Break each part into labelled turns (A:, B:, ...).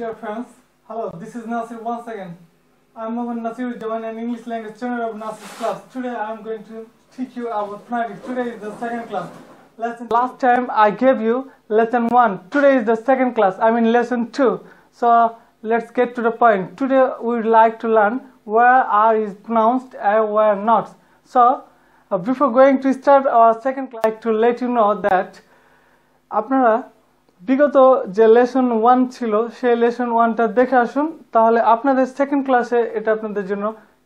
A: Dear friends, hello, this is Nasir once again. I'm Mohan Nasir Jawan, an English language channel of Nasir's class. Today I'm going to teach you about phonetics. Today is the second class. Lesson Last time I gave you lesson 1. Today is the second class, I mean lesson 2. So let's get to the point. Today we would like to learn where R is pronounced and where not. So uh, before going to start our second class, I'd like to let you know that বিগত যে lesson one ছিল সেই lesson ওয়ানটা দেখে আসুন তাহলে আপনাদের second ক্লাসে এটা আপনাদের জন্য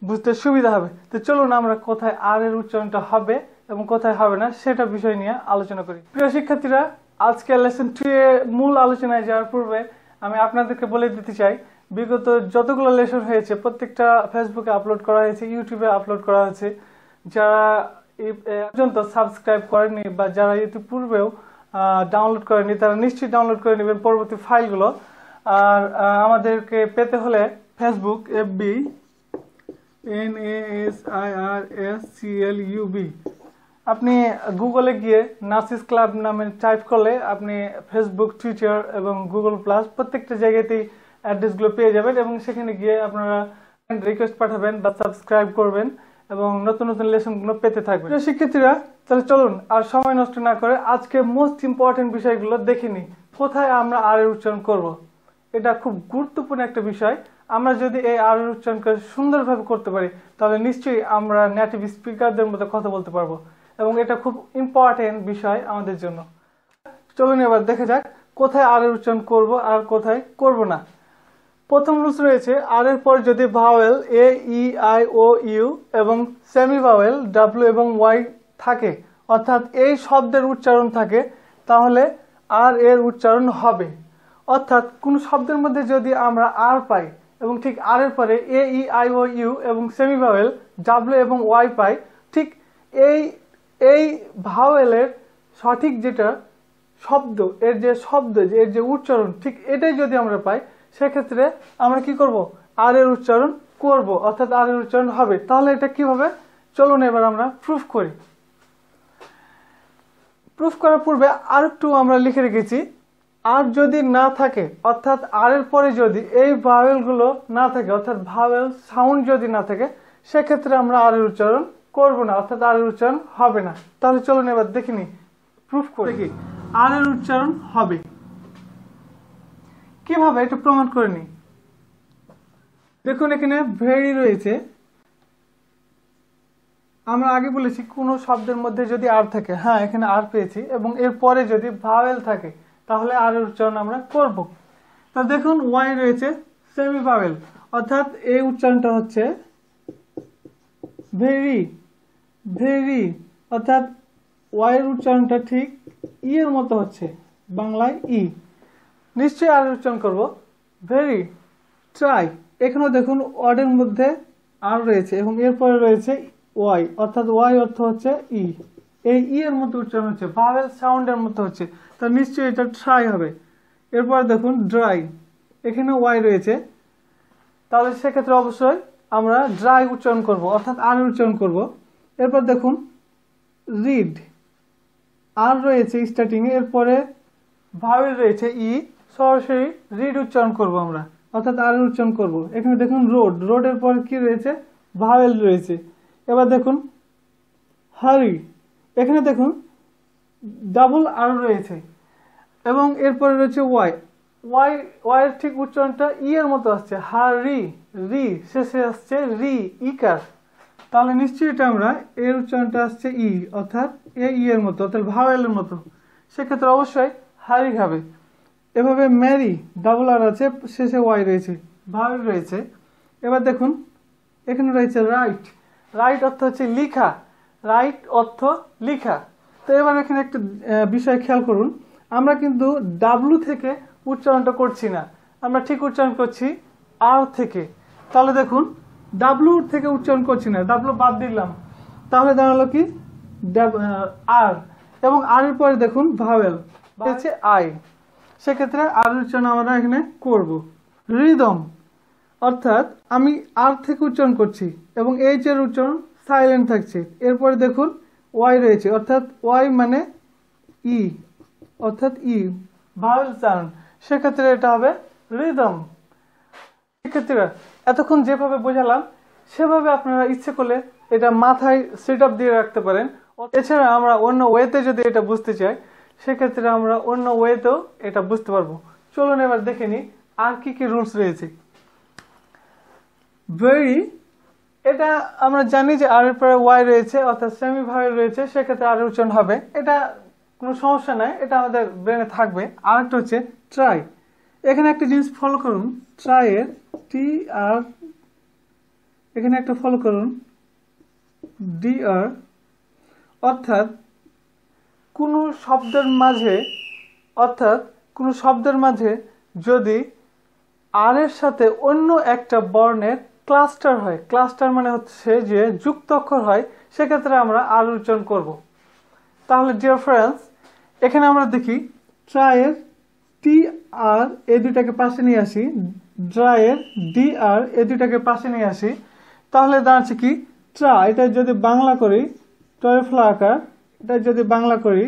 A: বুঝতে সুবিধা হবে তো চলুন আমরা কোথায় আর এর উচ্চারণটা হবে এবং কোথায় হবে না সেটা বিষয় নিয়ে আলোচনা করি প্রিয় শিক্ষার্থীরা আজকে লেসন টু এ মূল আলোচনায় যাওয়ার পূর্বে আমি আপনাদেরকে বলে দিতে চাই বিগত যতগুলো লেসন হয়েছে প্রত্যেকটা ফেসবুকে আপলোড করা হয়েছে ইউটিউবে আপলোড করা হয়েছে যারা পর্যন্ত সাবস্ক্রাইব করেনি বা যারা ইউটিউব পূর্বেও ডাউনলোড নি তারা নিশ্চয়ই ডাউনলোড করে নেবেন পরবর্তী ফাইলগুলো আর আমাদেরকে পেতে হলে Facebook FB N S I R S C L B আপনি গুগলে গিয়ে নার্সিস ক্লাব নামে টাইপ করলে আপনি ফেসবুক টুইটার এবং গুগল প্লাস প্রত্যেকটা জায়গাতেই অ্যাড্রেসগুলো পেয়ে যাবেন এবং সেখানে গিয়ে আপনারা রিকোয়েস্ট পাঠাবেন বা সাবস্ক্রাইব করবেন এবং নতুন নতুন লেসনগুলো পেতে থাকবে শিক্ষার্থীরা তাহলে চলুন আর সময় নষ্ট না করে আজকে মোস্ট ইম্পর্টেন্ট বিষয়গুলো দেখে নিই কোথায় আমরা আর এর উচ্চারণ করব। এটা খুব গুরুত্বপূর্ণ একটা বিষয় আমরা যদি এই আর এর উচ্চারণকে সুন্দরভাবে করতে পারি তাহলে নিশ্চয়ই আমরা নেটিভ স্পিকারদের মতো কথা বলতে পারবো এবং এটা খুব ইম্পর্টেন্ট বিষয় আমাদের জন্য চলুন এবার দেখে যাক কোথায় আর এর উচ্চারণ করব আর কোথায় করব না প্রথম রুলস রয়েছে আর এর পর যদি vowel A E I O U এবং সেমি ভাওয়েল ডাব্লিউ এবং ওয়াই থাকে অর্থাৎ এই শব্দের উচ্চারণ থাকে তাহলে আর এর উচ্চারণ হবে অর্থাৎ কোন শব্দের মধ্যে যদি আমরা আর পাই এবং ঠিক আর এর পরে A E I O U এবং সেমি ভাওয়েল ডাব্লু এবং ওয়াই পাই ঠিক এই এই ভাওয়েলের সঠিক যেটা শব্দ এর যে শব্দ এর যে উচ্চারণ ঠিক এটাই যদি আমরা পাই সেক্ষেত্রে আমরা কি করব আর এর উচ্চারণ করব অর্থাৎ আর এর উচ্চারণ হবে তাহলে এটা হবে চলুন এবার আমরা প্রুফ করি প্রুফ করার পূর্বে আর একটু আমরা লিখে রেখেছি আর যদি না থাকে অর্থাৎ আর এর পরে যদি এই ভাওয়েলগুলো না থাকে অর্থাৎ ভাওয়েল সাউন্ড যদি না থাকে সেক্ষেত্রে আমরা আর এর উচ্চারণ করব না অর্থাৎ আর এর উচ্চারণ হবে না তাহলে চলুন এবার দেখিনি প্রুফ করে কি আর এর উচ্চারণ হবে কিভাবে এটা প্রমাণ করে নি দেখুন এখানে ভেরি রয়েছে আমরা আগে বলেছি কোনো শব্দের মধ্যে যদি আর থাকে হ্যাঁ এখানে আর পেয়েছি এবং এর পরে যদি ভাওয়েল থাকে তাহলে আর এর উচ্চারণ আমরা করব তা দেখুন ওয়াই রয়েছে সেমি ভাওয়েল অর্থাৎ এই উচ্চারণটা হচ্ছে ভেরি ভেরি অর্থাৎ ওয়াইয়ের উচ্চারণটা ঠিক ই e এর মতো হচ্ছে বাংলায় ই e। নিশ্চয়ই আর উচ্চারণ করব ভেরি ট্রাই এখানেও দেখুন ওয়ার্ডের মধ্যে আর রয়েছে এবং এরপরে রয়েছে ওয়াই অর্থাৎ ওয়াই অর্থ হচ্ছে ই e। এই ই e এর মতো উচ্চারণ হচ্ছে ভাওয়েল সাউন্ডের মতো হচ্ছে তা নিশ্চয়ই এটা ট্রাই হবে এরপর দেখুন ড্রাই এখানে ওয়াই রয়েছে তাহলে সেক্ষেত্রে অবশ্যই আমরা ড্রাই উচ্চারণ করব অর্থাৎ আর উচ্চারণ করব এরপর দেখুন রিড আর রয়েছে স্টার্টিংয়ে এরপরে ভাওয়েল রয়েছে ই e। সরাসরি রিড উচ্চারণ করব আমরা অর্থাৎ আর উচ্চারণ করব এখানে দেখুন রোড রোডের পর কি রয়েছে ভাওয়েল রয়েছে এবার দেখুন হারি এখানে দেখুন ডাবল আর রয়েছে এবং এরপরে রয়েছে ওয়াই ওয়াই ওয়াইয়ের ঠিক উচ্চারণটা ই e এর মতো আসছে হারি রি শেষে আসছে রি ইকার তাহলে নিশ্চয়ই এটা আমরা এর উচ্চারণটা আসছে ই e, অর্থাৎ এ ই e এর মতো অর্থাৎ ভাওয়েলের মতো সেক্ষেত্রে অবশ্যই হারি খাবে এভাবে ম্যারি ডাবল আর আছে শেষে ওয়াই রয়েছে ভার রয়েছে এবার দেখুন এখানে রয়েছে রাইট রাইট অর্থ হচ্ছে লিখা রাইট অর্থ লিখা তো এবার এখানে একটা বিষয় খেয়াল করুন আমরা কিন্তু ডাব্লু থেকে উচ্চারণটা করছি না আমরা ঠিক উচ্চারণ করছি আর থেকে তাহলে দেখুন ডাব্লু থেকে উচ্চারণ করছি না ডাব্লু বাদ দিলাম তাহলে দাঁড়ালো কি আর এবং আর এর পরে দেখুন ভাওয়েল হচ্ছে আই সেক্ষেত্রে আর উচ্চারণ আমরা এখানে করব রিদম অর্থাৎ আমি আর থেকে উচ্চারণ করছি এবং এইচ এর উচ্চারণ সাইলেন্ট থাকছে এরপরে দেখুন ওয়াই রয়েছে অর্থাৎ ওয়াই মানে ই e, অর্থাৎ ই ভাবে উচ্চারণ সেক্ষেত্রে এটা হবে রিদম সেক্ষেত্রে এতক্ষণ যেভাবে বোঝালাম সেভাবে আপনারা ইচ্ছে করলে এটা মাথায় সেট আপ দিয়ে রাখতে পারেন এছাড়া আমরা অন্য ওয়েতে যদি এটা বুঝতে চাই সেক্ষেত্রে আমরা অন্য ওয়েতেও এটা বুঝতে পারবো চলুন এবার দেখে নি আর কি কি রুলস রয়েছে ভেরি এটা আমরা জানি যে আর এর পরে ওয়াই রয়েছে অর্থাৎ সেমি ভাবে রয়েছে সেক্ষেত্রে আর উচ্চারণ হবে এটা কোনো সমস্যা নাই এটা আমাদের ব্রেনে থাকবে আর্ট হচ্ছে ট্রাই এখানে একটা জিনিস ফলো করুন ট্রাইয়ের টি আর এখানে একটা ফলো করুন ডি আর অর্থাৎ কোনো শব্দের মাঝে অর্থাৎ কোনো শব্দের মাঝে যদি আর এর সাথে অন্য একটা বর্ণের ক্লাস্টার হয় ক্লাস্টার মানে হচ্ছে যে যুক্ত অক্ষর হয় সেক্ষেত্রে আমরা আর উচ্চারণ করব তাহলে ডিয়ার ফ্রেন্ডস এখানে আমরা দেখি ট্রায়ের টি আর এ দুইটাকে পাশে নিয়ে আসি ড্রায়ের ডি আর এ দুইটাকে পাশে নিয়ে আসি তাহলে দাঁড়াচ্ছে কি ট্রা এটা যদি বাংলা করি ট্রয় ফ্লাকার এটা যদি বাংলা করি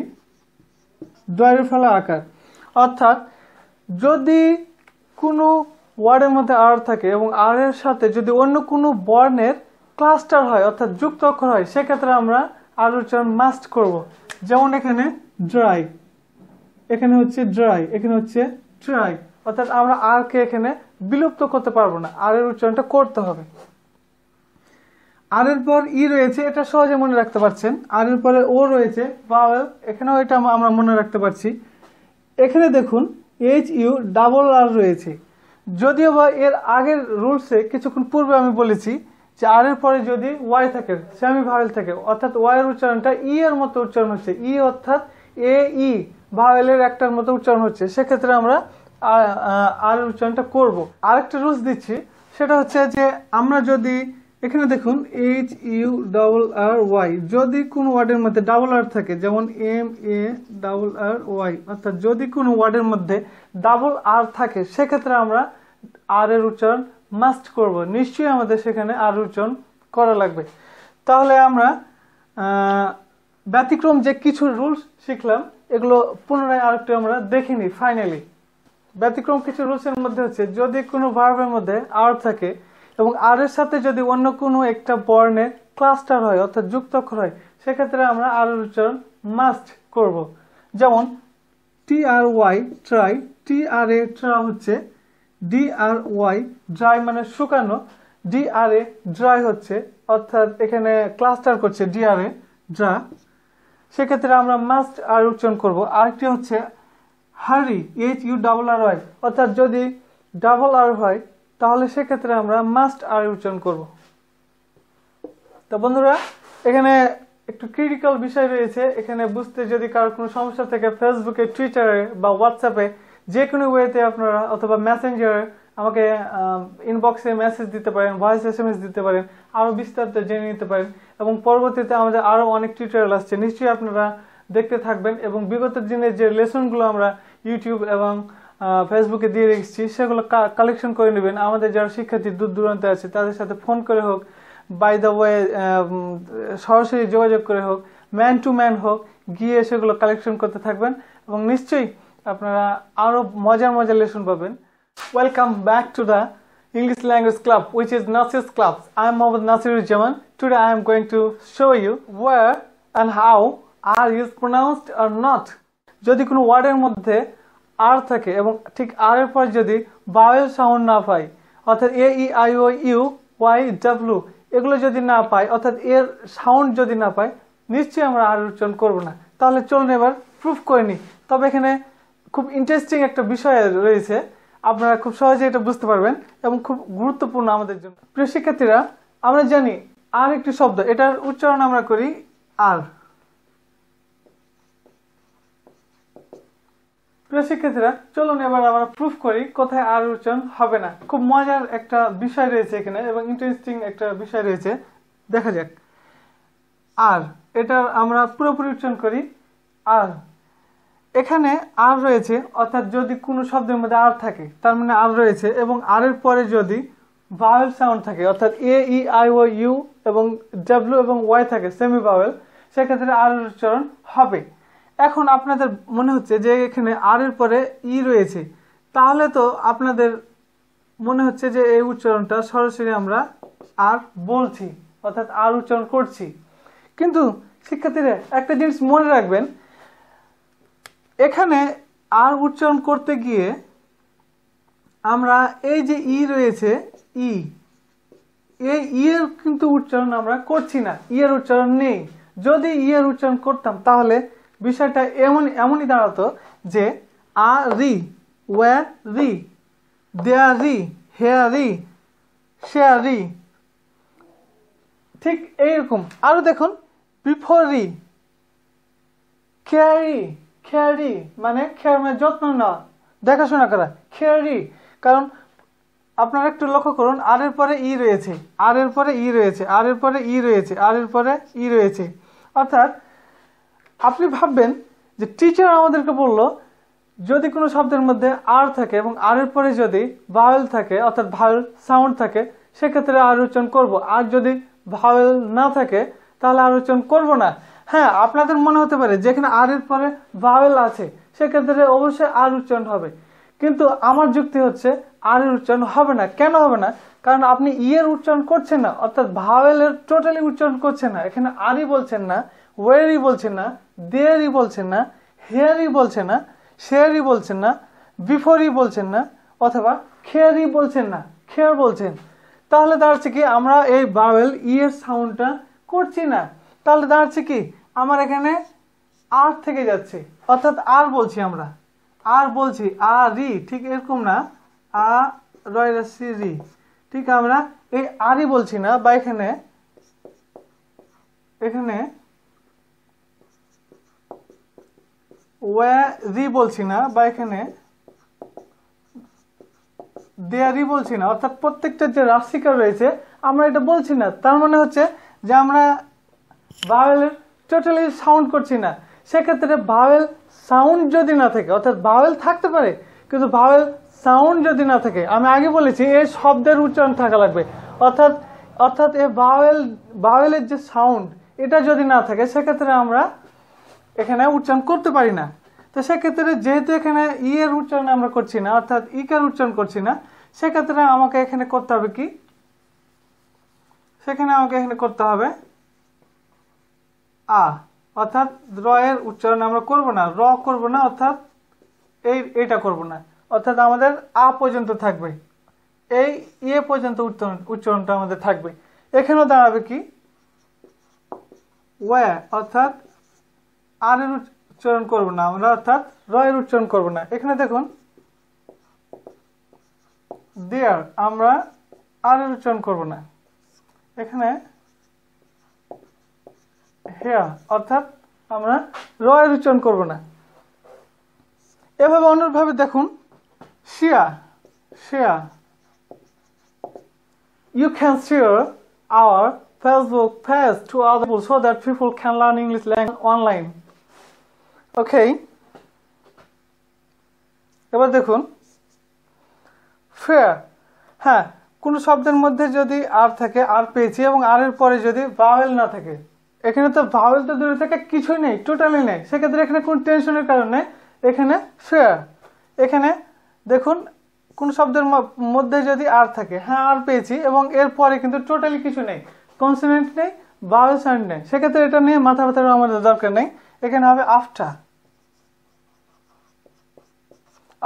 A: দয়ের ফলা আকার অর্থাৎ যদি কোনো ওয়ার্ডের মধ্যে আর থাকে এবং আর এর সাথে যদি অন্য কোনো বর্ণের ক্লাস্টার হয় অর্থাৎ যুক্ত অক্ষর হয় সেক্ষেত্রে আমরা আর উচ্চারণ মাস্ট করব যেমন এখানে ড্রাই এখানে হচ্ছে ড্রাই এখানে হচ্ছে ট্রাই অর্থাৎ আমরা আর কে এখানে বিলুপ্ত করতে পারবো না আর এর উচ্চারণটা করতে হবে আর এর পর ই রয়েছে এটা সহজে মনে রাখতে পারছেন আর এর পরে ও রয়েছে ভাওয়েল এখানেও এটা আমরা মনে রাখতে পারছি এখানে দেখুন এইচ ইউ ডাবল আর রয়েছে যদিও বা এর আগের রুলসে কিছুক্ষণ পূর্বে আমি বলেছি যে আর এর পরে যদি ওয়াই থাকে সেমি ভাওয়েল থাকে অর্থাৎ ওয়াইয়ের উচ্চারণটা ই এর মতো উচ্চারণ হচ্ছে ই অর্থাৎ এ ই ভাওয়েলের একটার মতো উচ্চারণ হচ্ছে সেক্ষেত্রে আমরা আর উচ্চারণটা করব আরেকটা রুলস দিচ্ছি সেটা হচ্ছে যে আমরা যদি এখানে দেখুন H U double R Y যদি কোনো ওয়ার্ডের মধ্যে ডাবল আর থাকে যেমন M A double R Y অর্থাৎ যদি কোনো ওয়ার্ডের মধ্যে ডাবল আর থাকে সেক্ষেত্রে আমরা আর এর উচ্চারণ মাস্ট করব নিশ্চয়ই আমাদের সেখানে আর উচ্চারণ করা লাগবে তাহলে আমরা ব্যতিক্রম যে কিছু রুলস শিখলাম এগুলো পুনরায় একটু আমরা দেখিনি ফাইনালি ব্যতিক্রম কিছু রুলসের মধ্যে হচ্ছে যদি কোনো ভার্বের মধ্যে আর থাকে এবং আর এর সাথে যদি অন্য কোনো একটা বর্ণে ক্লাস্টার হয় অর্থাৎ অক্ষর হয় সেক্ষেত্রে আমরা আর এর উচ্চারণ মাস্ট করব যেমন টি আর ওয়াই ট্রাই টি আর এ ট্রা হচ্ছে ডি আর ওয়াই ড্রাই মানে শুকানো ডি আর এ ড্রাই হচ্ছে অর্থাৎ এখানে ক্লাস্টার করছে ডি আর এ ড্রা সেক্ষেত্রে আমরা মাস্ট আর উচ্চারণ করব আরেকটি হচ্ছে hurry H U double R Y অর্থাৎ যদি ডাবল আর হয় তাহলে সেক্ষেত্রে আমরা মাস্ট আর উচ্চারণ করব তো বন্ধুরা এখানে একটু ক্রিটিক্যাল বিষয় রয়েছে এখানে বুঝতে যদি কারোর কোনো সমস্যা থেকে ফেসবুকে টুইটারে বা হোয়াটসঅ্যাপে যে কোনো ওয়েতে আপনারা অথবা মেসেঞ্জারে আমাকে ইনবক্সে মেসেজ দিতে পারেন ভয়েস এস এম এস দিতে পারেন আরও বিস্তারিত জেনে নিতে পারেন এবং পরবর্তীতে আমাদের আরও অনেক টিউটোরিয়াল আসছে নিশ্চয়ই আপনারা দেখতে থাকবেন এবং বিগত দিনের যে লেসনগুলো আমরা ইউটিউব এবং ফেসবুকে দিয়ে রেখেছি সেগুলো কালেকশন করে নেবেন আমাদের যারা শিক্ষার্থী দূর দূরান্তে আছে তাদের সাথে ফোন করে হোক বাই দ্য ওয়ে সরাসরি যোগাযোগ করে হোক ম্যান টু ম্যান হোক গিয়ে সেগুলো কালেকশন করতে থাকবেন এবং নিশ্চয়ই আপনারা আরও মজার মজার লেসন পাবেন welcome back to the English language club which Nasir's club club. I am Mohammad Nasirujaman. Today I am going to show you where and how R is pronounced or not যদি কোনো ওয়ার্ডের মধ্যে আর থাকে এবং ঠিক আর এর পর যদি বাওয়েল সাউন্ড না পাই অর্থাৎ A E I O U Y W এগুলো যদি না পাই অর্থাৎ এর সাউন্ড যদি না পাই নিশ্চয়ই আমরা আর উচ্চারণ করব না তাহলে চলুন এবার প্রুফ করে নিই তবে এখানে খুব ইন্টারেস্টিং একটা বিষয় রয়েছে আপনারা খুব সহজে এটা বুঝতে পারবেন এবং খুব গুরুত্বপূর্ণ আমাদের জন্য প্রিয় শিক্ষার্থীরা আমরা জানি আর একটি শব্দ এটার উচ্চারণ আমরা করি আর প্রিয় চলুন এবার আমরা প্রুফ করি কোথায় আর উচ্চারণ হবে না খুব মজার একটা বিষয় রয়েছে এখানে এবং ইন্টারেস্টিং একটা বিষয় রয়েছে দেখা যাক আর এটা আমরা পুরোপুরি উচ্চারণ করি আর এখানে আর রয়েছে অর্থাৎ যদি কোনো শব্দের মধ্যে আর থাকে তার মানে আর রয়েছে এবং আর এর পরে যদি ভাওয়েল সাউন্ড থাকে অর্থাৎ A E I O U এবং ডাব্লিউ এবং ওয়াই থাকে সেমি ভাওয়েল সেক্ষেত্রে আর উচ্চারণ হবে এখন আপনাদের মনে হচ্ছে যে এখানে আর এর পরে ই e রয়েছে তাহলে তো আপনাদের মনে হচ্ছে যে এই উচ্চারণটা সরাসরি আমরা আর বলছি অর্থাৎ আর উচ্চারণ করছি কিন্তু শিক্ষার্থীরা একটা জিনিস মনে রাখবেন এখানে আর উচ্চারণ করতে গিয়ে আমরা এই যে ই e রয়েছে ই e, এই ইয়ের কিন্তু উচ্চারণ আমরা করছি না ইয়ের উচ্চারণ নেই যদি ইয়ের উচ্চারণ করতাম তাহলে বিষয়টা এমন এমনই দাঁড়াতো যে আ রি ওয়ার রি দেয়া রি হেয়া রি শেয়া রি ঠিক এইরকম আরও দেখুন বিফোর রি খেয়ারি খেয়ারি মানে খেয়ার মানে যত্ন নেওয়া দেখাশোনা করা খেয়ারি কারণ আপনারা একটু লক্ষ্য করুন আর এর পরে ই রয়েছে আর এর পরে ই রয়েছে আর এর পরে ই রয়েছে আর এর পরে ই রয়েছে অর্থাৎ আপনি ভাববেন যে টিচার আমাদেরকে বলল যদি কোনো শব্দের মধ্যে আর থাকে এবং আর এর পরে যদি ভাওয়েল থাকে অর্থাৎ ভাওয়েল সাউন্ড থাকে সেক্ষেত্রে আর উচ্চারণ করব আর যদি ভাওয়েল না থাকে তাহলে আর উচ্চারণ করব না হ্যাঁ আপনাদের মনে হতে পারে যেখানে আর এর পরে ভাওয়েল আছে সেক্ষেত্রে অবশ্যই আর উচ্চারণ হবে কিন্তু আমার যুক্তি হচ্ছে আর এর উচ্চারণ হবে না কেন হবে না কারণ আপনি ইয়ের e উচ্চারণ করছেন না অর্থাৎ ভাওয়েলের টোটালি উচ্চারণ করছেন না এখানে আরই বলছেন না ওয়েরই বলছেন না দেয়ারই বলছেন না হেয়ারই বলছেন না শেয়ারই বলছেন না বিফোরই বলছেন না অথবা খেয়ারই বলছেন না খেয়ার বলছেন তাহলে দাঁড়াচ্ছে কি আমরা এই বাওয়েল ই এর সাউন্ডটা করছি না তাহলে দাঁড়াচ্ছে কি আমার এখানে আর থেকে যাচ্ছে অর্থাৎ আর বলছি আমরা আর বলছি আর রি ঠিক এরকম না আ রয় রি ঠিক আমরা এই আরই বলছি না বা এখানে এখানে ওয়াজি বলছি না বা এখানে দেয়ারি বলছি না অর্থাৎ প্রত্যেকটা যে রাশিকা রয়েছে আমরা এটা বলছি না তার মানে হচ্ছে যে আমরা ভাওয়েলের টোটালি সাউন্ড করছি না সেক্ষেত্রে ভাওয়েল সাউন্ড যদি না থাকে অর্থাৎ ভাওয়েল থাকতে পারে কিন্তু ভাওয়েল সাউন্ড যদি না থাকে আমি আগে বলেছি এই শব্দের উচ্চারণ থাকা লাগবে অর্থাৎ অর্থাৎ এ ভাওয়েল ভাওয়েলের যে সাউন্ড এটা যদি না থাকে সেক্ষেত্রে আমরা এখানে উচ্চারণ করতে পারি না তো সেক্ষেত্রে যেহেতু এখানে ই এর উচ্চারণ আমরা করছি না অর্থাৎ ই কার উচ্চারণ করছি না সেক্ষেত্রে আমাকে এখানে করতে হবে কি সেখানে আমাকে এখানে করতে হবে আ অর্থাৎ র এর উচ্চারণ আমরা করব না র করব না অর্থাৎ এই এটা করব না অর্থাৎ আমাদের আ পর্যন্ত থাকবে এই ইয়ে পর্যন্ত উচ্চারণ উচ্চারণটা আমাদের থাকবে এখানেও দাঁড়াবে কি ওয়া অর্থাৎ আর এর উচ্চারণ করব না আমরা অর্থাৎ র এর উচ্চারণ করব না এখানে দেখুন দেয়ার আমরা আর এর উচ্চারণ করব না এখানে হেয়ার অর্থাৎ আমরা র এর উচ্চারণ করব না এভাবে অন্যভাবে দেখুন শিয়া শিয়া You can share our Facebook face to other people so that people can learn English language online okay এবার দেখুন ফেয়ার হ্যাঁ কোনো শব্দের মধ্যে যদি আর থাকে আর পেয়েছি এবং আর এর পরে যদি ভাওয়েল না থাকে এখানে তো ভাওয়েল তো দূরে থাকে কিছুই নেই টোটালি নেই সেক্ষেত্রে এখানে কোনো টেনশনের কারণে এখানে ফেয়ার এখানে দেখুন কোন শব্দের মধ্যে যদি আর থাকে হ্যাঁ আর পেয়েছি এবং এর পরে কিন্তু টোটালি কিছু নেই কনসোনেন্ট নেই ভাওয়েল সাউন্ড নেই সেক্ষেত্রে এটা নিয়ে মাথা ব্যথারও আমাদের দরকার নেই এখানে হবে আফটার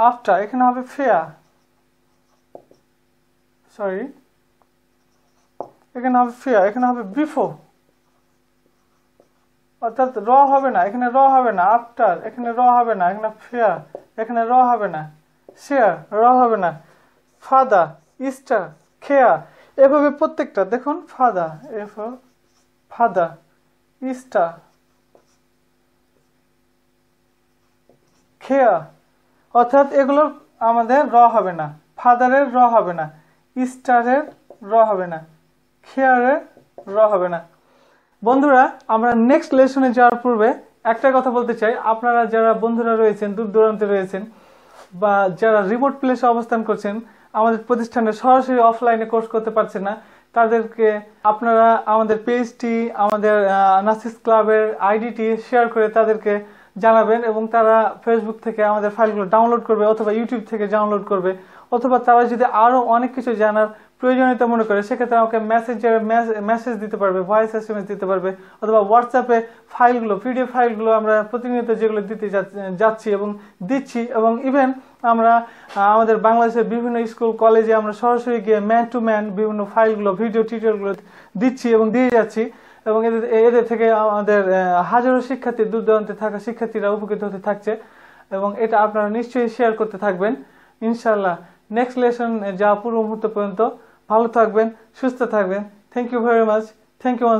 A: আফটার এখানে হবে ফেয়ার সরি এখানে হবে ফেয়ার এখানে হবে বিফোর অর্থাৎ র হবে না এখানে র হবে না আফটার এখানে র হবে না এখানে ফেয়ার এখানে র হবে না শেয়ার র হবে না ফাদা ইস্টার খেয়া এভাবে প্রত্যেকটা দেখুন ফাদা এফ ফাদা ইস্টার খেয়া অর্থাৎ এগুলোর আমাদের র হবে না ফাদারের র হবে না স্টারের র হবে না খেয়ারের র হবে না বন্ধুরা আমরা নেক্সট লেসনে যাওয়ার পূর্বে একটা কথা বলতে চাই আপনারা যারা বন্ধুরা রয়েছেন দূর দূরান্তে রয়েছেন বা যারা রিমোট প্লেসে অবস্থান করছেন আমাদের প্রতিষ্ঠানে সরাসরি অফলাইনে কোর্স করতে পারছে না তাদেরকে আপনারা আমাদের পেজটি আমাদের নাসিস ক্লাবের আইডিটি শেয়ার করে তাদেরকে জানাবেন এবং তারা ফেসবুক থেকে আমাদের ফাইলগুলো ডাউনলোড করবে অথবা ইউটিউব থেকে ডাউনলোড করবে অথবা তারা যদি আরও অনেক কিছু জানার প্রয়োজনীয়তা মনে করে সেক্ষেত্রে আমাকে মেসেঞ্জারে মেসেজ দিতে পারবে ভয়েস এস দিতে পারবে অথবা হোয়াটসঅ্যাপে ফাইলগুলো পিডিএফ ফাইলগুলো আমরা প্রতিনিয়ত যেগুলো দিতে যাচ্ছি এবং দিচ্ছি এবং ইভেন আমরা আমাদের বাংলাদেশের বিভিন্ন স্কুল কলেজে আমরা সরাসরি গিয়ে ম্যান টু ম্যান বিভিন্ন ফাইলগুলো ভিডিও টিউটোরিয়ালগুলো দিচ্ছি এবং দিয়ে যাচ্ছি এবং এদের এদের থেকে আমাদের হাজারো শিক্ষার্থী দূর দূরান্তে থাকা শিক্ষার্থীরা উপকৃত হতে থাকছে এবং এটা আপনারা নিশ্চয়ই শেয়ার করতে থাকবেন ইনশাল্লাহ নেক্সট লেসন যাওয়া পূর্ব মুহূর্ত পর্যন্ত ভালো থাকবেন সুস্থ থাকবেন thank you very much thank you